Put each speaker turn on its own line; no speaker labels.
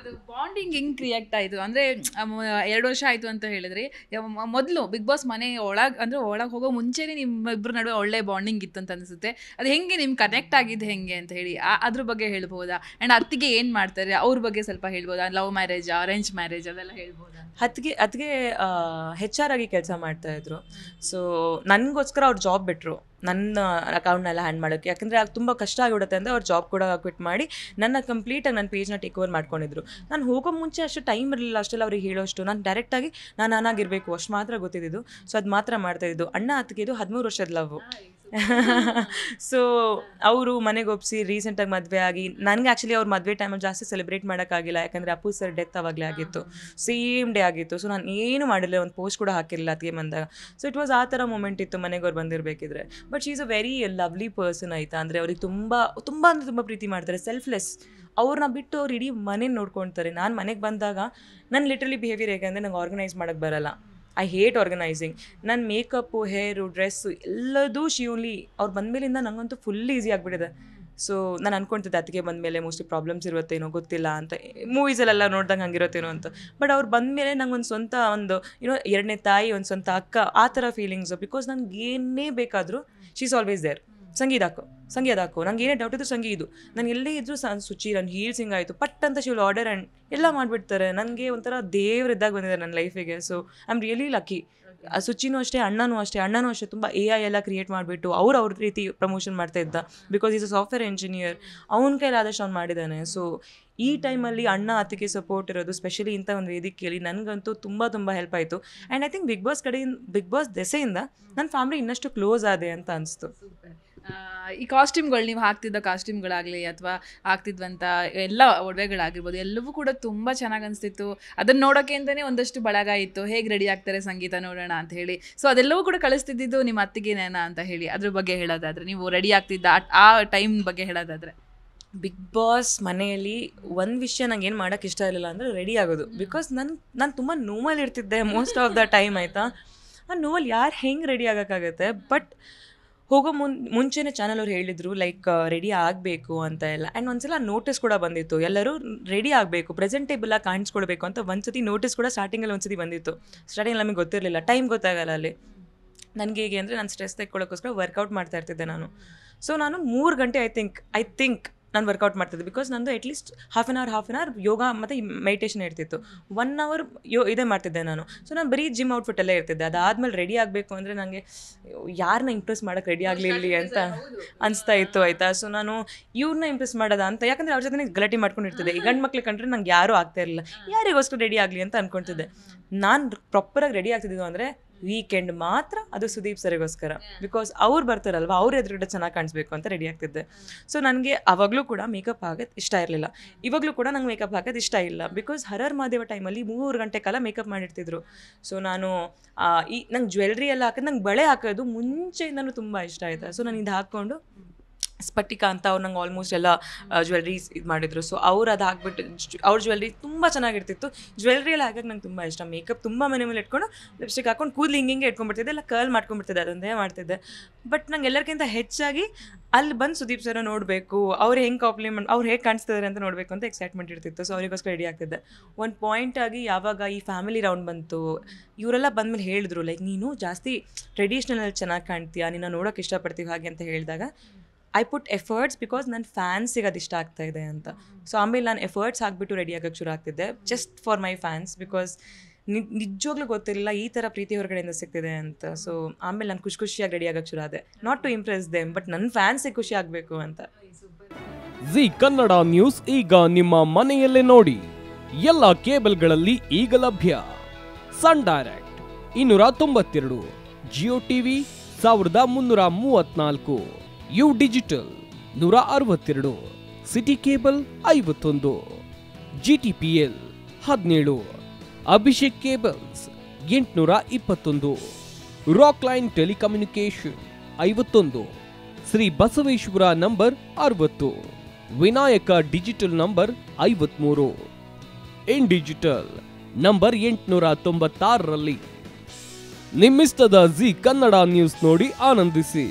ಅದು ಬಾಂಡಿಂಗ್ ಹೆಂಗ್ ಕ್ರಿಯೇಟ್ ಆಯಿತು ಅಂದರೆ ಎರಡು ವರ್ಷ ಆಯಿತು ಅಂತ ಹೇಳಿದ್ರಿ ಮೊದಲು ಬಿಗ್ ಬಾಸ್ ಮನೆ ಒಳಗೆ ಅಂದರೆ ಒಳಗೆ ಹೋಗೋ ಮುಂಚೆನೇ ನಿಮ್ಮ ನಡುವೆ ಒಳ್ಳೆ ಬಾಂಡಿಂಗ್ ಇತ್ತು ಅಂತ ಅನಿಸುತ್ತೆ ಅದು ಹೆಂಗೆ ನಿಮ್ಗೆ ಕನೆಕ್ಟ್ ಆಗಿದೆ ಹೆಂಗೆ ಅಂತ ಹೇಳಿ ಅದ್ರ ಬಗ್ಗೆ ಹೇಳ್ಬೋದಾ ಆ್ಯಂಡ್ ಅತ್ತಿಗೆ ಏನು ಮಾಡ್ತಾರೆ ಅವ್ರ ಬಗ್ಗೆ ಸ್ವಲ್ಪ ಹೇಳ್ಬೋದಾ ಲವ್ ಮ್ಯಾರೇಜ್ ಅರೇಂಜ್ ಮ್ಯಾರೇಜ್ ಅದೆಲ್ಲ ಹೇಳ್ಬೋದಾ
ಅತ್ತಿಗೆ ಅತ್ತಿಗೆ ಹೆಚ್ ಆರ್ ಆಗಿ ಕೆಲಸ ಮಾಡ್ತಾಯಿದ್ರು ಸೊ ನನಗೋಸ್ಕರ ಅವ್ರು ಜಾಬ್ ಬಿಟ್ರು ನನ್ನ ಅಕೌಂಟ್ನೆಲ್ಲ ಹ್ಯಾಂಡ್ ಮಾಡೋಕೆ ಯಾಕಂದರೆ ಅದು ತುಂಬ ಕಷ್ಟ ಆಗಿಬಿಡುತ್ತೆ ಅಂದರೆ ಅವ್ರು ಜಾಬ್ ಕೂಡ ಕ್ವಿಟ್ ಮಾಡಿ ನನ್ನ ಕಂಪ್ಲೀಟಾಗಿ ನನ್ನ ಪೇಜ್ನ ಟೇಕ್ ಓವರ್ ಮಾಡ್ಕೊಂಡಿದ್ರು ನಾನು ಹೋಗೋ ಮುಂಚೆ ಅಷ್ಟು ಟೈಮ್ ಇರಲಿಲ್ಲ ಅಷ್ಟೆಲ್ಲ ಅವ್ರಿಗೆ ಹೇಳೋಷ್ಟು ನಾನು ಡೈರೆಕ್ಟಾಗಿ ನಾನು ನಾನಾಗಿರಬೇಕು ಅಷ್ಟು ಮಾತ್ರ ಗೊತ್ತಿದ್ದು ಸೊ ಅದು ಮಾತ್ರ ಮಾಡ್ತಾಯಿದ್ದು ಅಣ್ಣ ಅತ್ತಿಗೆ ಇದು ಹದಿಮೂರು ವರ್ಷದ ಲವ್ ಸೊ ಅವರು ಮನೆಗೆ ಒಪ್ಸಿ ರೀಸೆಂಟಾಗಿ ಮದುವೆ ಆಗಿ ನನಗೆ ಆ್ಯಕ್ಚುಲಿ ಅವ್ರ ಮದುವೆ ಟೈಮಲ್ಲಿ ಜಾಸ್ತಿ ಸೆಲೆಬ್ರೇಟ್ ಮಾಡೋಕ್ಕಾಗಿಲ್ಲ ಯಾಕಂದರೆ ಅಪ್ಪು ಸರ್ ಡೆತ್ ಆವಾಗಲೇ ಆಗಿತ್ತು ಸೇಮ್ ಡೇ ಆಗಿತ್ತು ಸೊ ನಾನು ಏನು ಮಾಡಿಲ್ಲ ಒಂದು ಪೋಸ್ಟ್ ಕೂಡ ಹಾಕಿರಲಿಲ್ಲ ಅದಕ್ಕೆ ಬಂದಾಗ ಸೊ ಇಟ್ ವಾಸ್ ಆ ಥರ ಮೂಮೆಂಟ್ ಇತ್ತು ಮನೆಗೆ ಅವ್ರು ಬಂದಿರಬೇಕಿದ್ರೆ but she is a very lovely person ಆಯಿತಾ ಅಂದರೆ ಅವ್ರಿಗೆ ತುಂಬ ತುಂಬ ಅಂದರೆ ತುಂಬ ಪ್ರೀತಿ ಮಾಡ್ತಾರೆ ಸೆಲ್ಫ್ಲೆಸ್ ಅವ್ರನ್ನ ಬಿಟ್ಟು ಅವ್ರು ಇಡೀ ಮನೆ ನೋಡ್ಕೊಳ್ತಾರೆ ನಾನು ಮನೆಗೆ ಬಂದಾಗ ನನ್ನ ಲಿಟ್ರಲಿ ಬಿಹೇವಿಯರ್ ಹೇಗೆ ಅಂದರೆ ನಂಗೆ ಆರ್ಗನೈಸ್ ಮಾಡೋಕ್ಕೆ ಬರಲ್ಲ ಐ ಹೇಟ್ ಆರ್ಗನೈಸಿಂಗ್ ನನ್ನ ಮೇಕಪ್ಪು ಹೇರು ಡ್ರೆಸ್ಸು ಎಲ್ಲದೂ ಶಿವಲಿ ಅವ್ರು ಬಂದಮೇಲಿಂದ ನನಗಂತೂ ಫುಲ್ ಈಸಿ ಆಗಿಬಿಟ್ಟಿದೆ ಸೊ ನಾನು ಅನ್ಕೊಂತಿದ್ದೆ ಅದಕ್ಕೆ ಬಂದಮೇಲೆ ಮೋಸ್ಟ್ಲಿ ಪ್ರಾಬ್ಲಮ್ಸ್ ಇರುತ್ತೇನೋ ಗೊತ್ತಿಲ್ಲ ಅಂತ ಮೂವೀಸಲ್ಲೆಲ್ಲ ನೋಡ್ದಂಗೆ ಹಂಗಿರುತ್ತೇನೋ ಅಂತ ಬಟ್ ಅವ್ರು ಬಂದಮೇಲೆ ನಂಗೆ ಒಂದು ಸ್ವಂತ ಒಂದು ಏನೋ ಎರಡನೇ ತಾಯಿ ಒಂದು ಸ್ವಂತ ಅಕ್ಕ ಆ ಥರ ಫೀಲಿಂಗ್ಸು ಬಿಕಾಸ್ ನನಗೆ ಏನೇ ಬೇಕಾದರೂ ಶೀಸ್ ಆಲ್ವೇಸ್ ದೇರ್ ಸಂಗೀತ ಹಾಕು ಸಂಗೀತ ಹಾಕು ನಂಗೆ ಏನೇ ಡೌಟ್ ಇದ್ರು ಸಂಗೀತ ಇದು ನಾನು ಎಲ್ಲೇ ಇದ್ರು ಸುಚಿ ಶುಚಿ ನನ್ನ ಹೀಲ್ ಸಿಂಗ್ ಆಯಿತು ಪಟ್ ಅಂತ ಶಿವಲ್ ಆರ್ಡರ್ ಆ್ಯಂಡ್ ಎಲ್ಲ ಮಾಡಿಬಿಡ್ತಾರೆ ನನಗೆ ಒಂಥರ ದೇವ್ರ ಇದ್ದಾಗ ಬಂದಿದೆ ನನ್ನ ಲೈಫಿಗೆ so I am really lucky ಸುಚ್ಚಿನೂ ಅಷ್ಟೇ ಅಣ್ಣನೂ ಅಷ್ಟೇ ಅಣ್ಣನೂ ಅಷ್ಟೇ ತುಂಬ ಎ ಐ ಎಲ್ಲ ಕ್ರಿಯೇಟ್ ಮಾಡಿಬಿಟ್ಟು ಅವ್ರು ಅವ್ರ ರೀತಿ ಪ್ರಮೋಷನ್ ಮಾಡ್ತಾ ಇದ್ದ because is a software engineer ಅವನ ಕೈಲಾದಷ್ಟು ಅವ್ನು ಮಾಡಿದ್ದಾನೆ ಸೊ ಈ ಟೈಮಲ್ಲಿ ಅಣ್ಣ ಅತ್ತಿಗೆ ಸಪೋರ್ಟ್ ಇರೋದು ಸ್ಪೆಷಲಿ ಇಂಥ ಒಂದು ವೇದಿಕೆಯಲ್ಲಿ ನನಗಂತೂ ತುಂಬ ತುಂಬ ಹೆಲ್ಪ್ ಆಯಿತು and I think big
boss ಕಡೆಯಿಂದ ಬಿಗ್
ಬಾಸ್ ದೆಸೆಯಿಂದ ನನ್ನ ಫ್ಯಾಮಿಲಿ ಇನ್ನಷ್ಟು ಕ್ಲೋಸ್ ಆದೆ ಅಂತ ಅನಿಸ್ತು
ಈ ಕಾಸ್ಟ್ಯೂಮ್ಗಳು ನೀವು ಹಾಕ್ತಿದ್ದ ಕಾಸ್ಟ್ಯೂಮ್ಗಳಾಗಲಿ ಅಥವಾ ಹಾಕ್ತಿದ್ವಂಥ ಎಲ್ಲ ಒಡವೆಗಳಾಗಿರ್ಬೋದು ಎಲ್ಲವೂ ಕೂಡ ತುಂಬ ಚೆನ್ನಾಗಿ ಅನಿಸ್ತಿತ್ತು ಅದನ್ನು ನೋಡೋಕೆ ಅಂತಲೇ ಒಂದಷ್ಟು ಬಳಗ ಇತ್ತು ಹೇಗೆ ರೆಡಿ ಆಗ್ತಾರೆ ಸಂಗೀತ ನೋಡೋಣ ಅಂತ ಹೇಳಿ ಸೊ ಅದೆಲ್ಲವೂ ಕೂಡ ಕಳಿಸ್ತಿದ್ದು ನಿಮ್ಮ ಅತ್ತಿಗೆನೇನ ಅಂತ ಹೇಳಿ ಅದ್ರ ಬಗ್ಗೆ ಹೇಳೋದಾದ್ರೆ ನೀವು ರೆಡಿ ಆಗ್ತಿದ್ದ ಆ ಟೈಮ್ ಬಗ್ಗೆ ಹೇಳೋದಾದ್ರೆ ಬಿಗ್ ಬಾಸ್ ಮನೆಯಲ್ಲಿ ಒಂದು ವಿಷಯ ನಂಗೆ
ಏನು ಮಾಡೋಕ್ಕೆ ಇಷ್ಟ ಇರಲಿಲ್ಲ ಅಂದರೆ ರೆಡಿ ಆಗೋದು ಬಿಕಾಸ್ ನಾನು ನಾನು ತುಂಬ ನೋವಲ್ಲಿ ಇರ್ತಿದ್ದೆ ಮೋಸ್ಟ್ ಆಫ್ ದ ಟೈಮ್ ಆಯಿತಾ ಆ ನೋವಲ್ಲಿ ಯಾರು ಹೆಂಗೆ ರೆಡಿ ಆಗೋಕ್ಕಾಗತ್ತೆ ಬಟ್ ಹೋಗೋ ಮುನ್ ಮುಂಚೆನೇ ಚಾನಲ್ ಅವ್ರು ಹೇಳಿದ್ರು ಲೈಕ್ ರೆಡಿ ಆಗಬೇಕು ಅಂತ ಎಲ್ಲ ಆ್ಯಂಡ್ ಒಂದ್ಸಲ ನೋಟಿಸ್ ಕೂಡ ಬಂದಿತ್ತು ಎಲ್ಲರೂ ರೆಡಿ ಆಗಬೇಕು ಪ್ರೆಸೆಂಟೇಬಲ್ ಆಗಿ ಕಾಣಿಸ್ಕೊಳ್ಬೇಕು ಅಂತ ಸತಿ ನೋಟಿಸ್ ಕೂಡ ಸ್ಟಾರ್ಟಿಂಗಲ್ಲಿ ಒಂದ್ಸತಿ ಬಂದಿತ್ತು ಸ್ಟಾರ್ಟಿಂಗಲ್ಲಿ ನಮಗೆ ಗೊತ್ತಿರಲಿಲ್ಲ ಟೈಮ್ ಗೊತ್ತಾಗಲ್ಲ ಅಲ್ಲಿ ನನಗೆ ಹೇಗೆ ಅಂದರೆ ನಾನು ಸ್ಟ್ರೆಸ್ ತೆಕ್ಕೊಳ್ಳೋಕ್ಕೋಸ್ಕರ ವರ್ಕೌಟ್ ಮಾಡ್ತಾ ಇರ್ತಿದ್ದೆ ನಾನು ಸೊ ನಾನು ಮೂರು ಗಂಟೆ ಐ ಥಿಂಕ್ ಐ ಥಿಂಕ್ ನಾನು ವರ್ಕೌಟ್ ಮಾಡ್ತಿದ್ದೆ ಬಿಕಾಸ್ ನಂದು least half an hour half an hour yoga ಮತ್ತು ಮೆಡಿಟೇಷನ್ ಇರ್ತಿತ್ತು ಒನ್ ಅವರ್ ಯೋ ಇದೇ ಮಾಡ್ತಿದ್ದೆ ನಾನು ಸೊ ನಾನು ಬರೀ ಜಿಮ್ ಎಲ್ಲ ಇರ್ತಿದ್ದೆ ಅದಾದಮೇಲೆ ರೆಡಿ ಆಗಬೇಕು ಅಂದರೆ ನನಗೆ ಯಾರನ್ನ ಇಂಪ್ರೆಸ್ ಮಾಡೋಕೆ ರೆಡಿ ಆಗಲಿರಲಿ ಅಂತ ಅನಿಸ್ತಾ ಇತ್ತು ಆಯಿತಾ ಸೊ ನಾನು ಇವ್ರನ್ನ ಇಂಪ್ರೆಸ್ ಮಾಡೋದ ಅಂತ ಯಾಕಂದರೆ ಅವ್ರ ಜೊತೆ ಗಲಾಟೆ ಮಾಡ್ಕೊಂಡಿರ್ತಿದ್ದೆ ಈ ಗಂಡು ಮಕ್ಳು ಕಂಡ್ರೆ ನಂಗೆ ಯಾರೂ ಆಗ್ತಾ ಇರಲಿಲ್ಲ ಯಾರಿಗೋಸ್ಕರ ರೆಡಿ ಆಗಲಿ ಅಂತ ಅನ್ಕೊಂತಿದ್ದೆ ನಾನು ಪ್ರಾಪರಾಗಿ ರೆಡಿ ಆಗ್ತಿದ್ದು ಅಂದರೆ ವೀಕೆಂಡ್ ಮಾತ್ರ ಅದು ಸುದೀಪ್ ಸರಿಗೋಸ್ಕರ ಬಿಕಾಸ್ ಅವ್ರು ಬರ್ತಾರಲ್ವ ಅವ್ರ ಎದುರುಗಡೆ ಚೆನ್ನಾಗಿ ಕಾಣಿಸ್ಬೇಕು ಅಂತ ರೆಡಿ ಆಗ್ತಿದ್ದೆ ಸೊ ನನಗೆ ಅವಾಗಲೂ ಕೂಡ ಮೇಕಪ್ ಆಗೋದು ಇಷ್ಟ ಇರಲಿಲ್ಲ ಇವಾಗಲೂ ಕೂಡ ನಂಗೆ ಮೇಕಪ್ ಆಗೋದು ಇಷ್ಟ ಇಲ್ಲ ಬಿಕಾಸ್ ಹರರ್ ಮಾದೇವ ಟೈಮಲ್ಲಿ ಮೂರು ಗಂಟೆ ಕಾಲ ಮೇಕಪ್ ಮಾಡಿರ್ತಿದ್ರು ಸೊ ನಾನು ಈ ನಂಗೆ ಜ್ಯುವೆಲ್ರಿ ಎಲ್ಲ ಹಾಕೋದು ನಂಗೆ ಬಳೆ ಹಾಕೋದು ಮುಂಚೆ ನಾನು ತುಂಬ ಇಷ್ಟ ಆಯಿತು ಸೊ ನಾನು ಇದು ಹಾಕ್ಕೊಂಡು ಸ್ಪಟಿಕ ಅಂತ ಅವ್ರು ನಂಗೆ ಆಲ್ಮೋಸ್ಟ್ ಎಲ್ಲ ಜ್ಯುವೆಲ್ರೀಸ್ ಇದು ಮಾಡಿದ್ರು ಸೊ ಅವ್ರು ಅದು ಹಾಕ್ಬಿಟ್ಟು ಅವ್ರ ಜ್ಯುವೆಲ್ರಿ ತುಂಬ ಚೆನ್ನಾಗಿರ್ತಿತ್ತು ಜ್ಯುವೆಲ್ರಿಯಲ್ಲಿ ಹಾಕಕ್ಕೆ ನಂಗೆ ತುಂಬ ಇಷ್ಟ ಮೇಕಪ್ ತುಂಬ ಮನೆ ಮೇಲೆ ಇಟ್ಕೊಂಡು ಲಿಪ್ಸ್ಟಿಕ್ ಹಾಕೊಂಡು ಕೂದಲು ಹಿಂಗೆ ಹಿಂಗೆ ಇಟ್ಕೊಂಡ್ಬಿಡ್ತಿದ್ದೆ ಎಲ್ಲ ಕರ್ಲ್ ಮಾಡ್ಕೊಂಡ್ಬಿಡ್ತಿದ್ದೆ ಅದೊಂದೇ ಮಾಡ್ತಿದ್ದೆ ಬಟ್ ನಂಗೆ ಎಲ್ಲರಿಗಿಂತ ಹೆಚ್ಚಾಗಿ ಅಲ್ಲಿ ಬಂದು ಸುದೀಪ್ ಸರ ನೋಡಬೇಕು ಅವ್ರು ಹೆಂಗೆ ಕಾಂಪ್ಲಿಮೆಂಟ್ ಅವ್ರು ಹೇಗೆ ಕಾಣಿಸ್ತಿದ್ದಾರೆ ಅಂತ ನೋಡಬೇಕು ಅಂತ ಎಕ್ಸೈಟ್ಮೆಂಟ್ ಇರ್ತಿತ್ತು ಸೊ ಅವರಿಗೋಸ್ಕರ ರೆಡಿ ಆಗ್ತಿದ್ದೆ ಒಂದು ಪಾಯಿಂಟ್ ಆಗಿ ಯಾವಾಗ ಈ ಫ್ಯಾಮಿಲಿ ರೌಂಡ್ ಬಂತು ಇವರೆಲ್ಲ ಬಂದಮೇಲೆ ಹೇಳಿದ್ರು ಲೈಕ್ ನೀನು ಜಾಸ್ತಿ ಟ್ರೆಡಿಷ್ನಲ್ ಚೆನ್ನಾಗಿ ಕಾಣ್ತೀಯಾ ನಿನ್ನ ನೋಡೋಕೆ ಇಷ್ಟಪಡ್ತೀವಿ ಹಾಗೆ ಅಂತ ಹೇಳಿದಾಗ ಐ ಪುಟ್ ಎಫರ್ಟ್ಸ್ ಬಿಕಾಸ್ ನನ್ನ ಫ್ಯಾನ್ಸಿಗೆ ಅದು ಇಷ್ಟ ಆಗ್ತಾ ಇದೆ ಅಂತ ಸೊ ಆಮೇಲೆ ನಾನು ಎಫರ್ಟ್ಸ್ ಹಾಕ್ಬಿಟ್ಟು ರೆಡಿ ಆಗಕ್ಕೆ ಶುರು ಆಗ್ತಿದ್ದೆ just for my fans because ನಿಜವಾಗ್ಲೂ ಗೊತ್ತಿರಲಿಲ್ಲ ಈ ಥರ ಪ್ರೀತಿ ಹೊರಗಡೆಯಿಂದ ಸಿಗ್ತಿದೆ ಅಂತ ಸೊ ಆಮೇಲೆ ನಾನು ಖುಷಿ ಖುಷಿಯಾಗಿ ರೆಡಿ ಆಗೋಕ್ಕೆ ಶುರು ಆದೆ not to impress them but ನನ್ನ ಫ್ಯಾನ್ಸಿಗೆ ಖುಷಿ ಆಗಬೇಕು ಅಂತ
ಜಿ ಕನ್ನಡ ನ್ಯೂಸ್ ಈಗ ನಿಮ್ಮ ಮನೆಯಲ್ಲೇ ನೋಡಿ ಎಲ್ಲ ಕೇಬಲ್ಗಳಲ್ಲಿ ಈಗ ಲಭ್ಯ ಸನ್ ಡೈರೆಕ್ಟ್ ಇನ್ನೂರ ತೊಂಬತ್ತೆರಡು ಜಿಯೋ ಟಿವಿ ಸಾವಿರದ ಮುನ್ನೂರ ಮೂವತ್ತ್ನಾಲ್ಕು ಯು ಡಿಜಿಟಲ್ ನೂರ ಅರವತ್ತೆರಡು ಸಿಟಿ ಕೇಬಲ್ ಐವತ್ತೊಂದು ಜಿ ಟಿ ಪಿ ಎಲ್ ಹದಿನೇಳು ಅಭಿಷೇಕ್ ಕೇಬಲ್ಸ್ ಎಂಟುನೂರ ಇಪ್ಪತ್ತೊಂದು ರಾಕ್ ಲೈನ್ ಟೆಲಿಕಮ್ಯುನಿಕೇಶನ್ ಐವತ್ತೊಂದು ಶ್ರೀ ಬಸವೇಶ್ವರ ನಂಬರ್ ಅರವತ್ತು ವಿನಾಯಕ ಡಿಜಿಟಲ್ ನಂಬರ್ ಐವತ್ಮೂರು ಇನ್ ಡಿಜಿಟಲ್ ನಂಬರ್ ಎಂಟುನೂರ ತೊಂಬತ್ತಾರರಲ್ಲಿ ನಿಮ್ಮಿಸ್ತದ ಜಿ ಕನ್ನಡ ನ್ಯೂಸ್ ನೋಡಿ ಆನಂದಿಸಿ